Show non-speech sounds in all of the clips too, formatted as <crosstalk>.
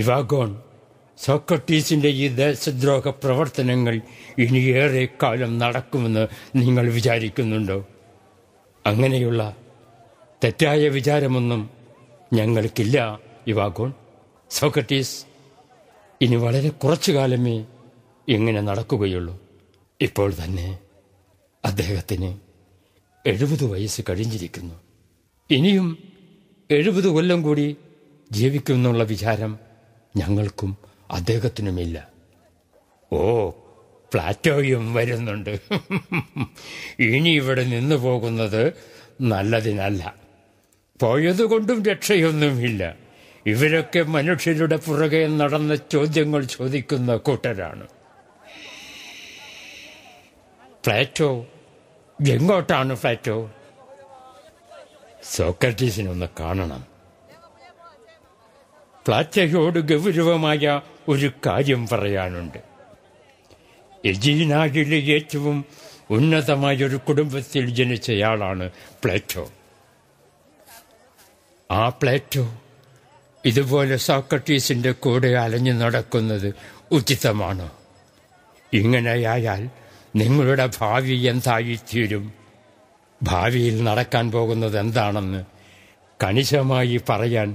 ഇവാഗോൺ സോക്രട്ടീസിന്റെ ഈ ദേശദ്രോഹ പ്രവർത്തനങ്ങൾ ഇനിയേറെ കാലം നടക്കുമെന്ന് നിങ്ങൾ വിചാരിക്കുന്നുണ്ടോ അങ്ങനെയുള്ള തെറ്റായ വിചാരമൊന്നും ഞങ്ങൾക്കില്ല ഇവാഗോൺ സോക്രട്ടീസ് ഇനി വളരെ കുറച്ചു കാലമേ ഇങ്ങനെ നടക്കുകയുള്ളൂ ഇപ്പോൾ തന്നെ അദ്ദേഹത്തിന് എഴുപത് വയസ്സ് കഴിഞ്ഞിരിക്കുന്നു ഇനിയും എഴുപത് കൊല്ലം കൂടി ജീവിക്കുമെന്നുള്ള വിചാരം ഞങ്ങൾക്കും അദ്ദേഹത്തിനുമില്ല ഓ പ്ലാറ്റോയും വരുന്നുണ്ട് ഇനി ഇവിടെ നിന്ന് പോകുന്നത് നല്ലതിനല്ല പോയതുകൊണ്ടും രക്ഷയൊന്നുമില്ല ഇവരൊക്കെ മനുഷ്യരുടെ പുറകെ നടന്ന ചോദ്യങ്ങൾ ചോദിക്കുന്ന കൂട്ടരാണ് പ്ലാറ്റോ എങ്ങോട്ടാണ് പ്ലാറ്റോ സോക്രട്ടീസിനൊന്ന് കാണണം പ്ലാറ്റയോട് ഗൗരവമായ ഒരു കാര്യം പറയാനുണ്ട് എജീനാഗിലെ ഏറ്റവും ഉന്നതമായൊരു കുടുംബത്തിൽ ജനിച്ചയാളാണ് പ്ലേറ്റോ ആ പ്ലേറ്റോ ഇതുപോലെ സോക്രട്ടീസിൻ്റെ കൂടെ അലഞ്ഞു നടക്കുന്നത് ഉചിതമാണ് ഇങ്ങനെയായാൽ നിങ്ങളുടെ ഭാവി എന്തായിത്തീരും ഭാവിയിൽ നടക്കാൻ പോകുന്നത് എന്താണെന്ന് കണിശമായി പറയാൻ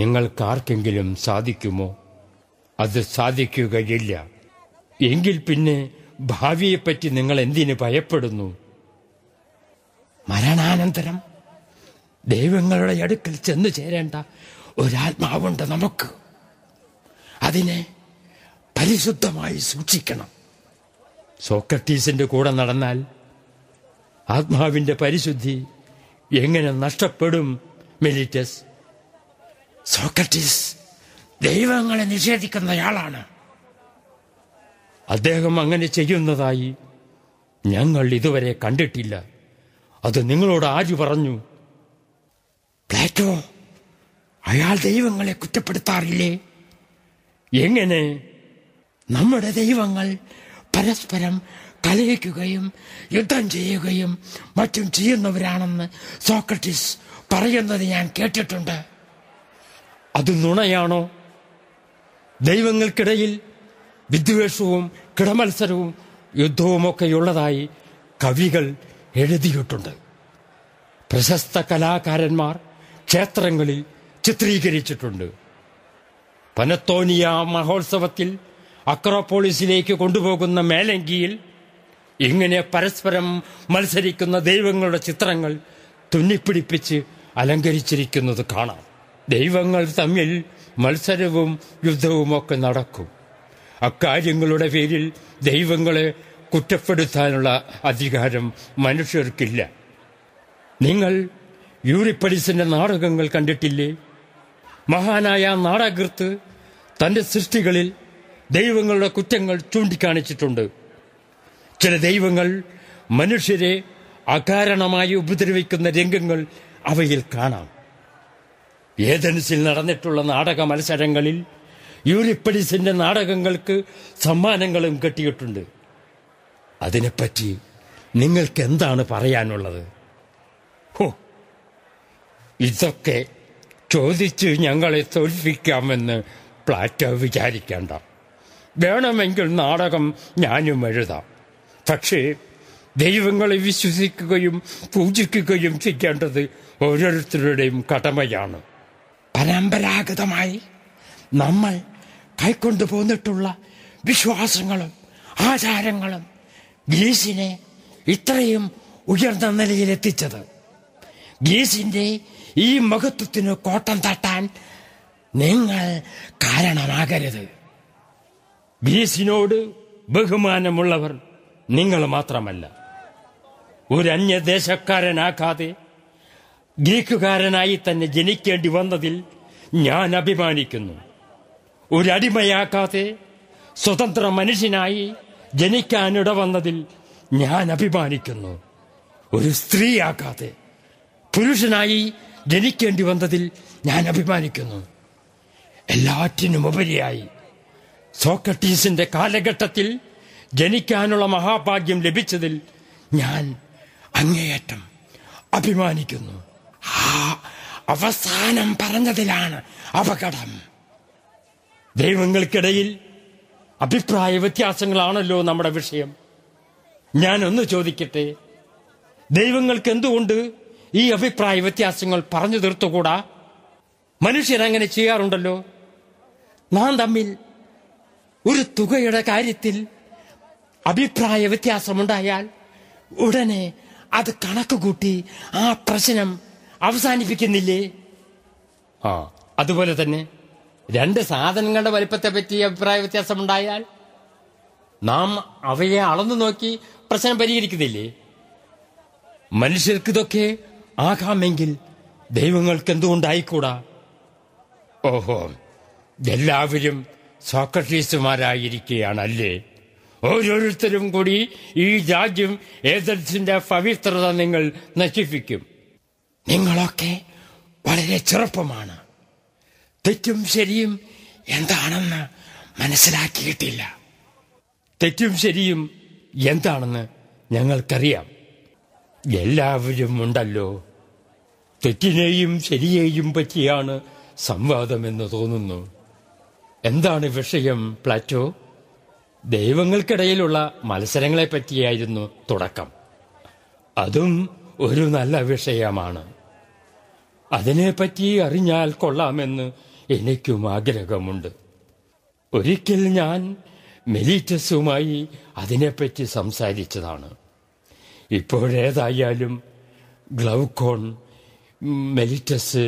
നിങ്ങൾക്ക് ആർക്കെങ്കിലും സാധിക്കുമോ അത് സാധിക്കുകയില്ല എങ്കിൽ പിന്നെ ഭാവിയെപ്പറ്റി നിങ്ങൾ എന്തിനു ഭയപ്പെടുന്നു മരണാനന്തരം ദൈവങ്ങളുടെ അടുക്കൽ ചെന്നു ചേരേണ്ട ഒരാത്മാവുണ്ട് നമുക്ക് അതിനെ പരിശുദ്ധമായി സൂക്ഷിക്കണം സോക്രട്ടീസിന്റെ കൂടെ നടന്നാൽ ആത്മാവിന്റെ പരിശുദ്ധി എങ്ങനെ നഷ്ടപ്പെടും മെലിറ്റസ് സോക്രട്ടീസ് ദൈവങ്ങളെ നിഷേധിക്കുന്നയാളാണ് അദ്ദേഹം അങ്ങനെ ചെയ്യുന്നതായി ഞങ്ങൾ ഇതുവരെ കണ്ടിട്ടില്ല അത് നിങ്ങളോട് ആര് പറഞ്ഞു പ്ലേറ്റോ അയാൾ ദൈവങ്ങളെ കുറ്റപ്പെടുത്താറില്ലേ എങ്ങനെ നമ്മുടെ ദൈവങ്ങൾ പരസ്പരം കലഹിക്കുകയും യുദ്ധം ചെയ്യുകയും മറ്റും ചെയ്യുന്നവരാണെന്ന് സോക്രട്ടീസ് പറയുന്നത് ഞാൻ കേട്ടിട്ടുണ്ട് അത് നുണയാണോ ദൈവങ്ങൾക്കിടയിൽ വിദ്വേഷവും കിടമത്സരവും യുദ്ധവുമൊക്കെയുള്ളതായി കവികൾ എഴുതിയിട്ടുണ്ട് പ്രശസ്ത കലാകാരന്മാർ ക്ഷേത്രങ്ങളിൽ ചിത്രീകരിച്ചിട്ടുണ്ട് പനത്തോനിയ മഹോത്സവത്തിൽ അക്രോപോളിസിലേക്ക് കൊണ്ടുപോകുന്ന മേലങ്കിയിൽ ഇങ്ങനെ പരസ്പരം മത്സരിക്കുന്ന ദൈവങ്ങളുടെ ചിത്രങ്ങൾ തുന്നിപ്പിടിപ്പിച്ച് അലങ്കരിച്ചിരിക്കുന്നത് കാണാം ദൈവങ്ങൾ തമ്മിൽ മത്സരവും യുദ്ധവുമൊക്കെ നടക്കും അക്കാര്യങ്ങളുടെ പേരിൽ ദൈവങ്ങളെ കുറ്റപ്പെടുത്താനുള്ള അധികാരം മനുഷ്യർക്കില്ല നിങ്ങൾ യൂറിപ്പഡിസിൻ്റെ നാടകങ്ങൾ കണ്ടിട്ടില്ലേ മഹാനായ നാടകൃത്ത് തൻ്റെ സൃഷ്ടികളിൽ ദൈവങ്ങളുടെ കുറ്റങ്ങൾ ചൂണ്ടിക്കാണിച്ചിട്ടുണ്ട് ചില ദൈവങ്ങൾ മനുഷ്യരെ അകാരണമായി ഉപദ്രവിക്കുന്ന രംഗങ്ങൾ അവയിൽ കാണാം ഏതൻസിൽ നടന്നിട്ടുള്ള നാടക മത്സരങ്ങളിൽ യൂരിപ്പഡിസിന്റെ നാടകങ്ങൾക്ക് സമ്മാനങ്ങളും കിട്ടിയിട്ടുണ്ട് അതിനെപ്പറ്റി നിങ്ങൾക്ക് എന്താണ് പറയാനുള്ളത് ഹോ ഇതൊക്കെ ചോദിച്ച് ഞങ്ങളെ തോൽപ്പിക്കാമെന്ന് പ്ലാറ്റോ വിചാരിക്കേണ്ട വേണമെങ്കിൽ നാടകം ഞാനും എഴുതാം പക്ഷേ ദൈവങ്ങളെ വിശ്വസിക്കുകയും പൂജിക്കുകയും ചെയ്യേണ്ടത് ഓരോരുത്തരുടെയും കടമയാണ് പരമ്പരാഗതമായി നമ്മൾ കൈക്കൊണ്ടു പോന്നിട്ടുള്ള വിശ്വാസങ്ങളും ആചാരങ്ങളും ഗ്രീസിനെ ഇത്രയും ഉയർന്ന നിലയിലെത്തിച്ചത് ഗ്രീസിൻ്റെ ഈ മഹത്വത്തിന് കോട്ടം തട്ടാൻ നിങ്ങൾ കാരണമാകരുത് ഗ്രീസിനോട് ബഹുമാനമുള്ളവർ നിങ്ങൾ മാത്രമല്ല ഒരു അന്യദേശക്കാരനാക്കാതെ ഗ്രീക്കുകാരനായി തന്നെ ജനിക്കേണ്ടി വന്നതിൽ ഞാൻ അഭിമാനിക്കുന്നു ഒരടിമയാക്കാതെ സ്വതന്ത്ര മനുഷ്യനായി ജനിക്കാനിട വന്നതിൽ ഞാൻ അഭിമാനിക്കുന്നു ഒരു സ്ത്രീയാക്കാതെ പുരുഷനായി ജനിക്കേണ്ടി വന്നതിൽ ഞാൻ അഭിമാനിക്കുന്നു എല്ലാറ്റിനും ഉപരിയായി സോക്രട്ടീസിന്റെ കാലഘട്ടത്തിൽ ജനിക്കാനുള്ള മഹാഭാഗ്യം ലഭിച്ചതിൽ ഞാൻ അങ്ങേയറ്റം അഭിമാനിക്കുന്നു അവസാനം പറഞ്ഞതിലാണ് അപകടം ദൈവങ്ങൾക്കിടയിൽ അഭിപ്രായ വ്യത്യാസങ്ങളാണല്ലോ നമ്മുടെ വിഷയം ഞാൻ ഒന്ന് ചോദിക്കട്ടെ ദൈവങ്ങൾക്ക് എന്തുകൊണ്ട് ഈ അഭിപ്രായ വ്യത്യാസങ്ങൾ പറഞ്ഞു തീർത്തുകൂടാ മനുഷ്യരങ്ങനെ ചെയ്യാറുണ്ടല്ലോ നാം തമ്മിൽ ഒരു തുകയുടെ കാര്യത്തിൽ അഭിപ്രായ വ്യത്യാസമുണ്ടായാൽ ഉടനെ അത് കണക്ക് കൂട്ടി ആ പ്രശ്നം അവസാനിപ്പിക്കുന്നില്ലേ ആ അതുപോലെ തന്നെ രണ്ട് സാധനങ്ങളുടെ വലിപ്പത്തെ പറ്റി അഭിപ്രായ വ്യത്യാസമുണ്ടായാൽ നാം അവയെ അളന്നു നോക്കി പ്രശ്നം പരിഹരിക്കുന്നില്ലേ മനുഷ്യർക്ക് ഇതൊക്കെ ആകാമെങ്കിൽ ദൈവങ്ങൾക്ക് എന്തുകൊണ്ടായിക്കൂടാ ഓഹോ എല്ലാവരും സോക്രട്ടീസുമാരായിരിക്കുകയാണല്ലേ ഓരോരുത്തരും കൂടി ഈ രാജ്യം ഏതൻസിന്റെ പവിത്രത നിങ്ങൾ നശിപ്പിക്കും നിങ്ങളൊക്കെ വളരെ ചെറുപ്പമാണ് തെറ്റും ശരിയും എന്താണെന്ന് മനസ്സിലാക്കിയിട്ടില്ല തെറ്റും ശരിയും എന്താണെന്ന് ഞങ്ങൾക്കറിയാം എല്ലാവരും ഉണ്ടല്ലോ തെറ്റിനെയും ശരിയെയും പറ്റിയാണ് സംവാദമെന്ന് തോന്നുന്നു എന്താണ് വിഷയം പ്ലാറ്റോ ദൈവങ്ങൾക്കിടയിലുള്ള മത്സരങ്ങളെ പറ്റിയായിരുന്നു തുടക്കം അതും ഒരു നല്ല വിഷയമാണ് അതിനെപ്പറ്റി അറിഞ്ഞാൽ കൊള്ളാമെന്ന് എനിക്കും ആഗ്രഹമുണ്ട് ഒരിക്കൽ ഞാൻ മെലീറ്റസുമായി അതിനെപ്പറ്റി സംസാരിച്ചതാണ് ഇപ്പോഴേതായാലും ഗ്ലൗക്കോൺ മെലിറ്റസ്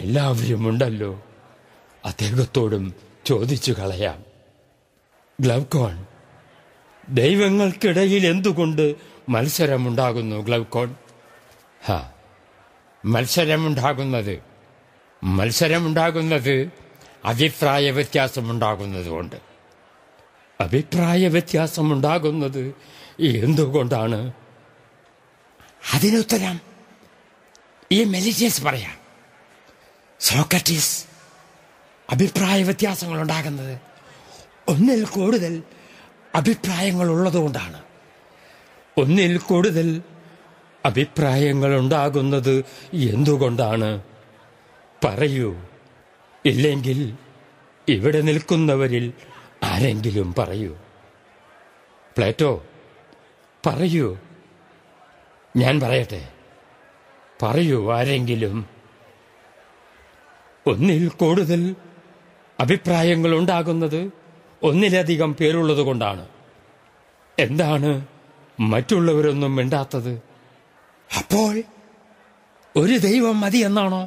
എല്ലാവരുമുണ്ടല്ലോ അദ്ദേഹത്തോടും ചോദിച്ചു കളയാം ഗ്ലൗക്കോൺ ദൈവങ്ങൾക്കിടയിൽ എന്തുകൊണ്ട് മത്സരമുണ്ടാകുന്നു ഗ്ലൗക്കോൺ ഹാ മത്സരമുണ്ടാകുന്നത് മത്സരമുണ്ടാകുന്നത് അഭിപ്രായ വ്യത്യാസമുണ്ടാകുന്നതുകൊണ്ട് അഭിപ്രായ വ്യത്യാസമുണ്ടാകുന്നത് എന്തുകൊണ്ടാണ് അതിനുത്തരം ഈ മെലിജിയസ് പറയാം സോക്രട്ടീസ് അഭിപ്രായ വ്യത്യാസങ്ങൾ ഉണ്ടാകുന്നത് ഒന്നിൽ കൂടുതൽ അഭിപ്രായങ്ങൾ ഉള്ളതുകൊണ്ടാണ് ഒന്നിൽ കൂടുതൽ ഉണ്ടാകുന്നത് എന്തുകൊണ്ടാണ് പറയൂ ഇല്ലെങ്കിൽ ഇവിടെ നിൽക്കുന്നവരിൽ ആരെങ്കിലും പറയൂ പ്ലേറ്റോ പറയൂ ഞാൻ പറയട്ടെ പറയൂ ആരെങ്കിലും ഒന്നിൽ കൂടുതൽ അഭിപ്രായങ്ങൾ ഉണ്ടാകുന്നത് ഒന്നിലധികം പേരുള്ളത് കൊണ്ടാണ് എന്താണ് മറ്റുള്ളവരൊന്നും മിണ്ടാത്തത് അപ്പോൾ ഒരു ദൈവം മതി എന്നാണോ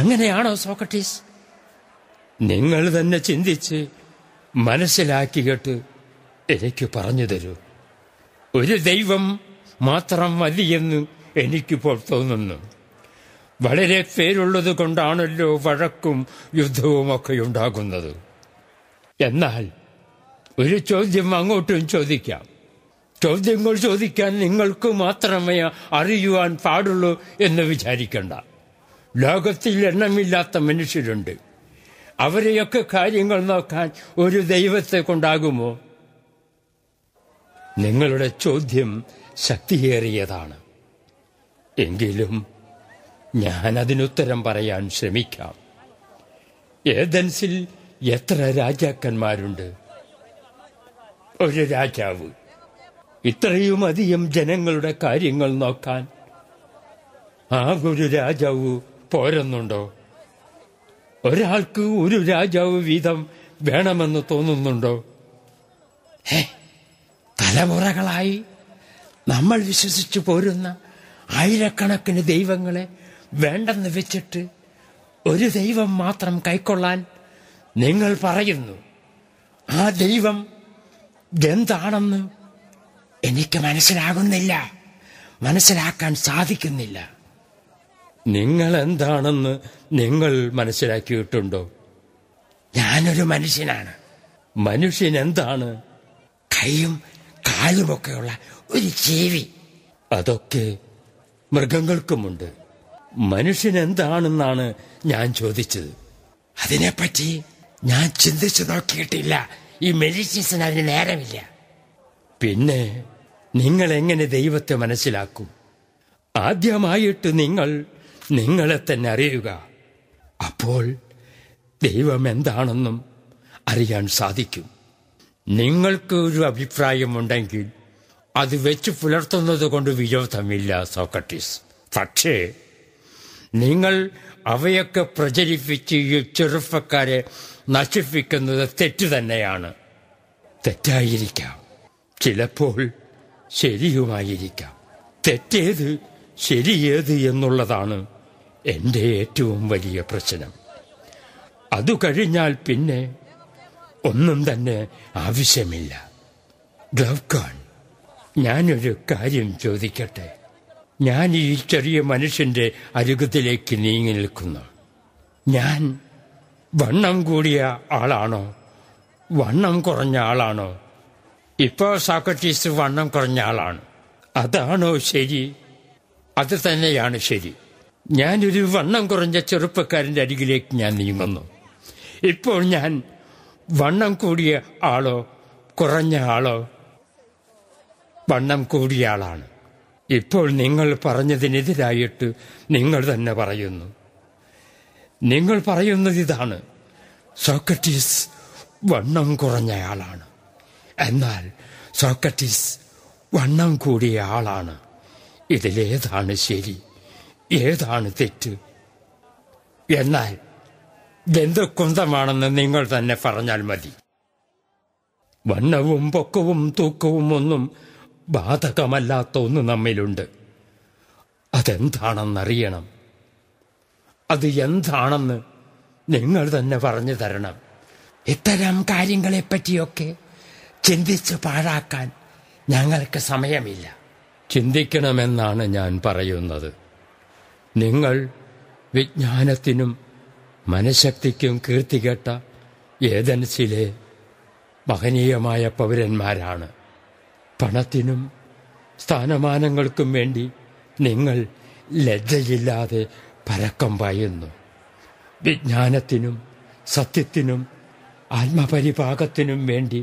അങ്ങനെയാണോ സോക്രട്ടീസ് നിങ്ങൾ തന്നെ ചിന്തിച്ച് മനസ്സിലാക്കി കേട്ട് എനിക്ക് പറഞ്ഞു തരൂ ഒരു ദൈവം മാത്രം മതിയെന്ന് എനിക്കിപ്പോൾ തോന്നുന്നു വളരെ പേരുള്ളത് കൊണ്ടാണല്ലോ വഴക്കും യുദ്ധവും ഒക്കെ ഉണ്ടാകുന്നത് എന്നാൽ ഒരു ചോദ്യം അങ്ങോട്ടും ചോദിക്കാം ചോദ്യങ്ങൾ ചോദിക്കാൻ നിങ്ങൾക്ക് മാത്രമേ അറിയുവാൻ പാടുള്ളൂ എന്ന് വിചാരിക്കണ്ട ലോകത്തിൽ എണ്ണമില്ലാത്ത മനുഷ്യരുണ്ട് അവരെയൊക്കെ കാര്യങ്ങൾ നോക്കാൻ ഒരു ദൈവത്തെ കൊണ്ടാകുമോ നിങ്ങളുടെ ചോദ്യം ശക്തിയേറിയതാണ് എങ്കിലും ഞാൻ അതിനുത്തരം പറയാൻ ശ്രമിക്കാം ഏതൻസിൽ എത്ര രാജാക്കന്മാരുണ്ട് ഒരു രാജാവ് ഇത്രയുമധികം ജനങ്ങളുടെ കാര്യങ്ങൾ നോക്കാൻ ആ ഒരു രാജാവ് പോരുന്നുണ്ടോ ഒരാൾക്ക് ഒരു രാജാവ് വീതം വേണമെന്ന് തോന്നുന്നുണ്ടോ തലമുറകളായി നമ്മൾ വിശ്വസിച്ചു പോരുന്ന ആയിരക്കണക്കിന് ദൈവങ്ങളെ വേണ്ടെന്ന് വെച്ചിട്ട് ഒരു ദൈവം മാത്രം കൈക്കൊള്ളാൻ നിങ്ങൾ പറയുന്നു ആ ദൈവം എന്താണെന്ന് എനിക്ക് മനസ്സിലാകുന്നില്ല മനസ്സിലാക്കാൻ സാധിക്കുന്നില്ല നിങ്ങൾ എന്താണെന്ന് നിങ്ങൾ മനസ്സിലാക്കിയിട്ടുണ്ടോ ഞാനൊരു മനുഷ്യനാണ് മനുഷ്യൻ എന്താണ് കൈയും കാലുമൊക്കെയുള്ള ഒരു ജീവി അതൊക്കെ മൃഗങ്ങൾക്കുമുണ്ട് മനുഷ്യൻ എന്താണെന്നാണ് ഞാൻ ചോദിച്ചത് അതിനെപ്പറ്റി ഞാൻ ചിന്തിച്ചു നോക്കിയിട്ടില്ല ഈ മെഡിസിൻസിന് അതിന് നേരമില്ല പിന്നെ നിങ്ങൾ എങ്ങനെ ദൈവത്തെ മനസ്സിലാക്കും ആദ്യമായിട്ട് നിങ്ങൾ നിങ്ങളെ തന്നെ അറിയുക അപ്പോൾ ദൈവം എന്താണെന്നും അറിയാൻ സാധിക്കും നിങ്ങൾക്ക് ഒരു അഭിപ്രായമുണ്ടെങ്കിൽ അത് വെച്ച് പുലർത്തുന്നത് കൊണ്ട് വിരോധമില്ല സോക്രട്ടീസ് പക്ഷേ നിങ്ങൾ അവയൊക്കെ പ്രചരിപ്പിച്ച് ഈ ചെറുപ്പക്കാരെ നശിപ്പിക്കുന്നത് തെറ്റ് തന്നെയാണ് തെറ്റായിരിക്കാം ചിലപ്പോൾ ശരിയുമായിരിക്കാം തെറ്റേത് ശരിയേത് എന്നുള്ളതാണ് എൻ്റെ ഏറ്റവും വലിയ പ്രശ്നം അതു കഴിഞ്ഞാൽ പിന്നെ ഒന്നും തന്നെ ആവശ്യമില്ല ഗ്ലവ്കാൺ ഞാനൊരു കാര്യം ചോദിക്കട്ടെ ഞാൻ ഈ ചെറിയ മനുഷ്യൻ്റെ അരുകത്തിലേക്ക് നീങ്ങി നിൽക്കുന്നു ഞാൻ വണ്ണം കൂടിയ ആളാണോ വണ്ണം കുറഞ്ഞ ആളാണോ ഇപ്പോൾ സോക്രട്ടീസ് വണ്ണം കുറഞ്ഞ ആളാണ് അതാണോ ശരി അത് തന്നെയാണ് ശരി ഞാനൊരു വണ്ണം കുറഞ്ഞ ചെറുപ്പക്കാരൻ്റെ അരികിലേക്ക് ഞാൻ നീങ്ങുന്നു ഇപ്പോൾ ഞാൻ വണ്ണം കൂടിയ ആളോ കുറഞ്ഞ ആളോ വണ്ണം കൂടിയ ആളാണ് ഇപ്പോൾ നിങ്ങൾ പറഞ്ഞതിനെതിരായിട്ട് നിങ്ങൾ തന്നെ പറയുന്നു നിങ്ങൾ പറയുന്നത് ഇതാണ് സോക്രട്ടീസ് വണ്ണം കുറഞ്ഞയാളാണ് എന്നാൽ സോക്രട്ടീസ് വണ്ണം കൂടിയ ആളാണ് ഇതിലേതാണ് ശരി ഏതാണ് തെറ്റ് എന്നാൽ എന്ത് നിങ്ങൾ തന്നെ പറഞ്ഞാൽ മതി വണ്ണവും പൊക്കവും തൂക്കവും ഒന്നും ബാധകമല്ലാത്ത ഒന്ന് നമ്മിലുണ്ട് അതെന്താണെന്നറിയണം അത് എന്താണെന്ന് നിങ്ങൾ തന്നെ പറഞ്ഞു തരണം ഇത്തരം കാര്യങ്ങളെപ്പറ്റിയൊക്കെ ചിന്തിച്ച് പാഴാക്കാൻ ഞങ്ങൾക്ക് സമയമില്ല ചിന്തിക്കണമെന്നാണ് ഞാൻ പറയുന്നത് നിങ്ങൾ വിജ്ഞാനത്തിനും മനഃശക്തിക്കും കീർത്തികെട്ട ഏതൻസിലെ മഹനീയമായ പൗരന്മാരാണ് പണത്തിനും സ്ഥാനമാനങ്ങൾക്കും വേണ്ടി നിങ്ങൾ ലജ്ജയില്ലാതെ പരക്കം പായുന്നു വിജ്ഞാനത്തിനും സത്യത്തിനും ആത്മപരിഭാഗത്തിനും വേണ്ടി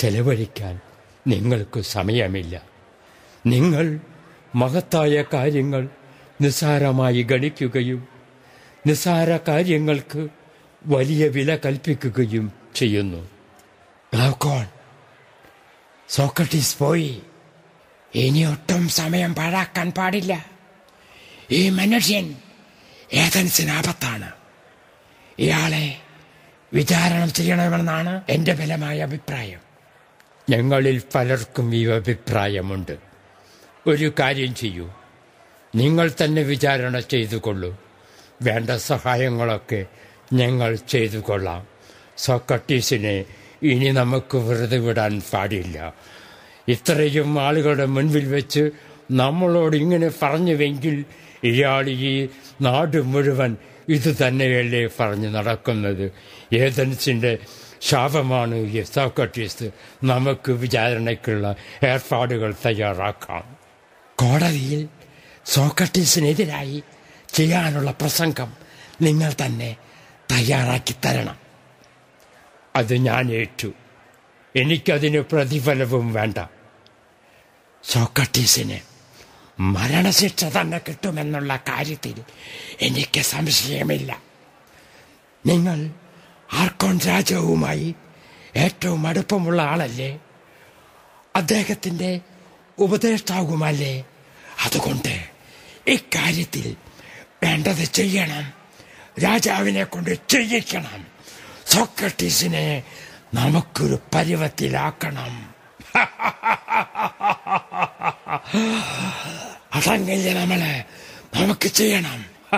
ചെലവഴിക്കാൻ നിങ്ങൾക്ക് സമയമില്ല നിങ്ങൾ മഹത്തായ കാര്യങ്ങൾ നിസ്സാരമായി ഗണിക്കുകയും നിസ്സാര കാര്യങ്ങൾക്ക് വലിയ വില കൽപ്പിക്കുകയും ചെയ്യുന്നു ഗ്ലൗക്കോൺ സോക്രട്ടീസ് പോയി ഇനി ഒട്ടും സമയം പാഴാക്കാൻ പാടില്ല ഈ മനുഷ്യൻ ഏതൻസിനാപത്താണ് ഇയാളെ വിചാരണം ചെയ്യണമെന്നാണ് എൻ്റെ ബലമായ അഭിപ്രായം ഞങ്ങളിൽ പലർക്കും ഈ അഭിപ്രായമുണ്ട് ഒരു കാര്യം ചെയ്യൂ നിങ്ങൾ തന്നെ വിചാരണ ചെയ്തു കൊള്ളൂ വേണ്ട സഹായങ്ങളൊക്കെ ഞങ്ങൾ ചെയ്തു കൊള്ളാം സോക്രട്ടീസിനെ ഇനി നമുക്ക് വെറുതെ വിടാൻ പാടില്ല ഇത്രയും ആളുകളുടെ മുൻപിൽ വെച്ച് നമ്മളോട് ഇങ്ങനെ പറഞ്ഞുവെങ്കിൽ ഇയാൾ ഈ നാട് മുഴുവൻ ഇത് തന്നെയല്ലേ പറഞ്ഞ് നടക്കുന്നത് ഏതൻസിൻ്റെ ശാപമാണ് സോക്രട്ടീസ് നമുക്ക് വിചാരണയ്ക്കുള്ള ഏർപ്പാടുകൾ തയ്യാറാക്കാം കോടതിയിൽ സോക്രട്ടീസിനെതിരായി ചെയ്യാനുള്ള പ്രസംഗം നിങ്ങൾ തന്നെ തയ്യാറാക്കി തരണം അത് ഞാൻ ഏറ്റു എനിക്കതിന് പ്രതിഫലവും വേണ്ട സോക്രട്ടീസിന് മരണശിക്ഷ തന്നെ കിട്ടുമെന്നുള്ള കാര്യത്തിൽ എനിക്ക് സംശയമില്ല നിങ്ങൾ ആർക്കോൺ രാജാവുമായി ഏറ്റവും അടുപ്പമുള്ള ആളല്ലേ അദ്ദേഹത്തിൻ്റെ ഉപദേഷ്ടാവുമല്ലേ അതുകൊണ്ട് ഇക്കാര്യത്തിൽ വേണ്ടത് ചെയ്യണം രാജാവിനെ കൊണ്ട് ചെയ്യിക്കണം സോക്രട്ടീസിനെ നമുക്കൊരു പരുവത്തിലാക്കണം അതങ്ങനെ നമ്മളെ നമുക്ക് ചെയ്യണം <laughs>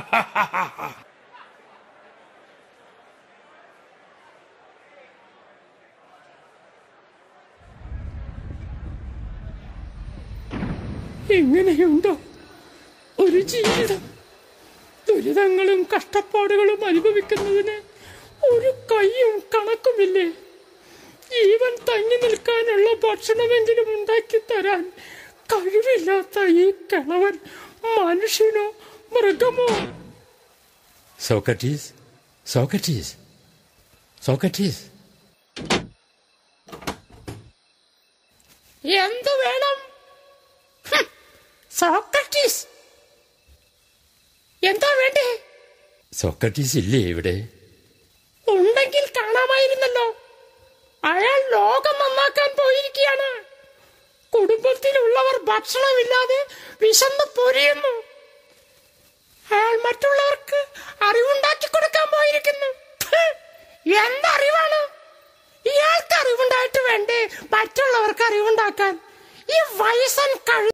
എങ്ങനെയുണ്ടോ ഒരു ജീവിതം ദുരിതങ്ങളും കഷ്ടപ്പാടുകളും അനുഭവിക്കുന്നതിന് ഒരു കൈയും കണക്കുമില്ലേ ജീവൻ തങ്ങി നിൽക്കാനുള്ള ഭക്ഷണമെങ്കിലും ഉണ്ടാക്കി തരാൻ കഴിവില്ലാത്ത ഈ കിളവൻ മനുഷ്യനോ മൃഗമോ സോക്രട്ടീസ് സോക്രട്ടീസ് സോക്രട്ടീസ് എന്തു വേണം സോക്രട്ടീസ് എന്താ വേണ്ടേ സോക്രട്ടീസ് ഇല്ലേ ഇവിടെ ഉണ്ടെങ്കിൽ കാണാമായിരുന്നല്ലോ അയാൾ ലോകം നന്നാക്കാൻ പോയിരിക്കുകയാണ് കുടുംബത്തിലുള്ളവർ ഭക്ഷണമില്ലാതെ വിശന്ന് പൊരിയുന്നു അയാൾ മറ്റുള്ളവർക്ക് അറിവുണ്ടാക്കി കൊടുക്കാൻ പോയിരിക്കുന്നു എന്തറിവാണ് ഇയാൾക്ക് അറിവുണ്ടായിട്ട് വേണ്ടേ മറ്റുള്ളവർക്ക് അറിവുണ്ടാക്കാൻ ഈ വയസ്സൻ കഴി